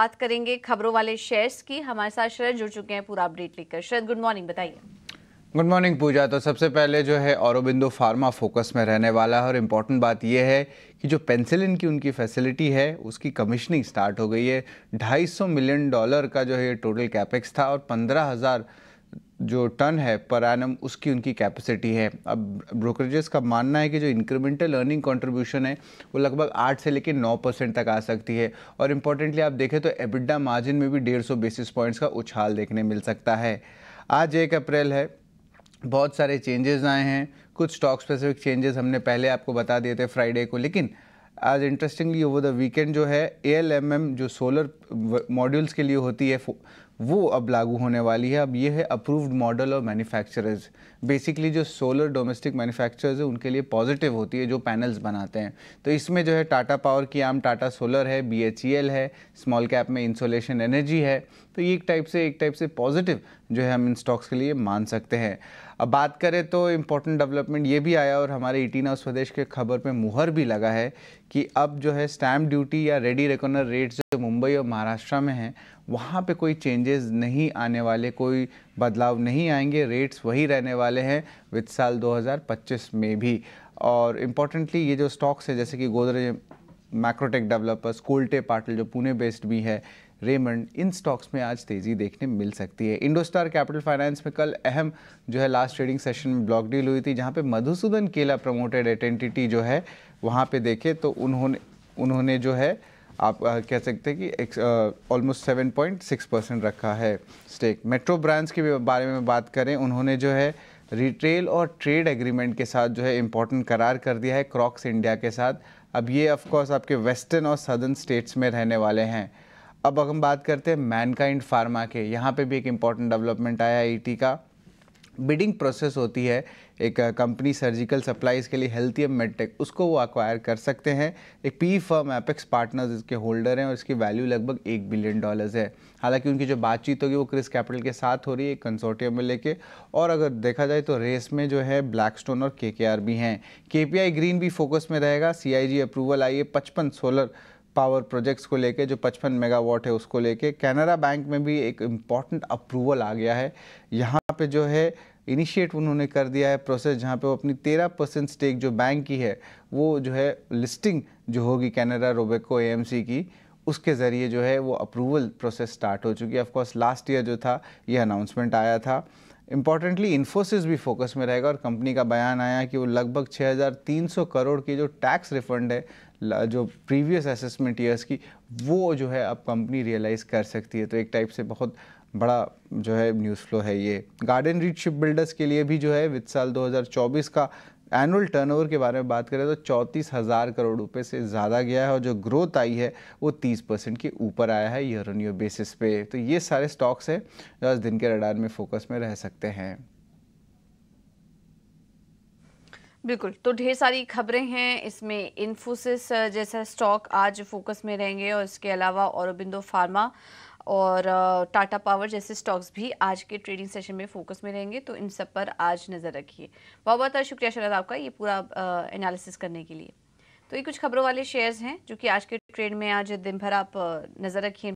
बात करेंगे खबरों वाले शेयर्स की हमारे साथ शरद जुड़ चुके हैं पूरा अपडेट लेकर शरद गुड मॉर्निंग बताइए गुड मॉर्निंग पूजा तो सबसे पहले जो है औरबिंदो फार्मा फोकस में रहने वाला है और इम्पॉर्टेंट बात यह है कि जो पेंसिलिन की उनकी फैसिलिटी है उसकी कमीशनिंग स्टार्ट हो गई है 250 मिलियन डॉलर का जो है टोटल कैपेक्स था और पंद्रह हज़ार जो टन है पर एनम उसकी उनकी कैपेसिटी है अब ब्रोकरेजेस का मानना है कि जो इंक्रीमेंटल अर्निंग कंट्रीब्यूशन है वो लगभग आठ से लेकर नौ परसेंट तक आ सकती है और इम्पोर्टेंटली आप देखें तो एबिडा मार्जिन में भी डेढ़ सौ बेसिस पॉइंट्स का उछाल देखने मिल सकता है आज एक अप्रैल है बहुत सारे चेंजेस आए हैं कुछ स्टॉक स्पेसिफिक चेंजेस हमने पहले आपको बता दिए थे फ्राइडे को लेकिन आज इंटरेस्टिंगली ओवर द वीकेंड जो है ए जो सोलर मॉड्यूल्स के लिए होती है वो अब लागू होने वाली है अब ये है अप्रूव्ड मॉडल और मैन्युफैक्चरर्स बेसिकली जो सोलर डोमेस्टिक मैन्युफैक्चरर्स है उनके लिए पॉजिटिव होती है जो पैनल्स बनाते हैं तो इसमें जो है टाटा पावर की आम टाटा सोलर है बी e है स्मॉल कैप में इंसोलेशन एनर्जी है तो ये एक टाइप से एक टाइप से पॉजिटिव जो है हम इन स्टॉक्स के लिए मान सकते हैं अब बात करें तो इम्पोर्टेंट डेवलपमेंट ये भी आया और हमारे ई e टी स्वदेश के खबर पे मुहर भी लगा है कि अब जो है स्टैम्प ड्यूटी या रेडी रेकोनर रेट्स जो मुंबई और महाराष्ट्र में हैं वहाँ पे कोई चेंजेस नहीं आने वाले कोई बदलाव नहीं आएंगे रेट्स वही रहने वाले हैं विद साल 2025 में भी और इम्पोर्टेंटली ये जो स्टॉक्स है जैसे कि गोदरेज मैक्रोटेक डेवलपर्स कोल्टे पाटिल जो पुणे बेस्ड भी है रेमंड इन स्टॉक्स में आज तेज़ी देखने मिल सकती है इंडोस्टार कैपिटल फाइनेंस में कल अहम जो है लास्ट ट्रेडिंग सेशन में ब्लॉक डील हुई थी जहाँ पे मधुसूदन केला प्रमोटेड आइडेंटिटी जो है वहाँ पे देखे तो उन्होंने उन्होंने जो है आप आ, कह सकते हैं कि almost seven point six percent रखा है स्टेक मेट्रो ब्रांड्स के बारे में बात करें उन्होंने जो है रिटेल और ट्रेड एग्रीमेंट के साथ जो है इम्पोर्टेंट करार कर दिया है क्रॉक्स इंडिया के साथ अब ये ऑफकोर्स आपके वेस्टर्न और सदर्न स्टेट्स में रहने वाले हैं अब हम बात करते हैं मैनकाइंड फार्मा के यहाँ पे भी एक इम्पॉर्टेंट डेवलपमेंट आया ईटी e का बिडिंग प्रोसेस होती है एक कंपनी सर्जिकल सप्लाईज के लिए हेल्थियम मेडटेक उसको वो अक्वायर कर सकते हैं एक पी फर्म एपेक्स पार्टनर्स इसके होल्डर हैं और इसकी वैल्यू लगभग एक बिलियन डॉलर्स है हालांकि उनकी जो बातचीत होगी वो क्रिस कैपिटल के साथ हो रही है कंसोटियम कंसोर्टियम में लेके और अगर देखा जाए तो रेस में जो है ब्लैक स्टोन और के भी हैं के ग्रीन भी फोकस में रहेगा सी अप्रूवल आई है पचपन सोलर पावर प्रोजेक्ट्स को लेके जो 55 मेगावाट है उसको लेके कैनरा बैंक में भी एक इम्पॉर्टेंट अप्रूवल आ गया है यहाँ पे जो है इनिशिएट उन्होंने कर दिया है प्रोसेस जहाँ पे वो अपनी 13 परसेंट स्टेक जो बैंक की है वो जो है लिस्टिंग जो होगी कैनरा रोबेको ए की उसके ज़रिए जो है वो अप्रूवल प्रोसेस स्टार्ट हो चुकी है ऑफकोर्स लास्ट ईयर जो था ये अनाउंसमेंट आया था इम्पॉर्टेंटली इन्फोसिस भी फोकस में रहेगा और कंपनी का बयान आया कि वो लगभग 6,300 करोड़ की जो टैक्स रिफंड है जो प्रीवियस असेसमेंट ईयर्स की वो जो है अब कंपनी रियलाइज़ कर सकती है तो एक टाइप से बहुत बड़ा जो है न्यूज़ फ्लो है ये गार्डन रीड शिप बिल्डर्स के लिए भी जो है वित्त साल 2024 का एनुअल टर्नओवर के बारे में बात करें तो चौंतीस हज़ार करोड़ रुपए से ज़्यादा गया है और जो ग्रोथ आई है वो 30 परसेंट के ऊपर आया है ईयर ऑन ईयर बेसिस पे तो ये सारे स्टॉक्स हैं जो आज दिन के रडार में फोकस में रह सकते हैं बिल्कुल तो ढेर सारी खबरें हैं इसमें इन्फोसिस जैसा स्टॉक आज फोकस में रहेंगे और इसके अलावा औरबिंदो फार्मा और टाटा पावर जैसे स्टॉक्स भी आज के ट्रेडिंग सेशन में फोकस में रहेंगे तो इन सब पर आज नज़र रखिए बहुत बहुत शुक्रिया शरद आपका ये पूरा एनालिसिस करने के लिए तो ये कुछ खबरों वाले शेयर्स हैं जो कि आज के ट्रेड में आज दिन भर आप नज़र रखिए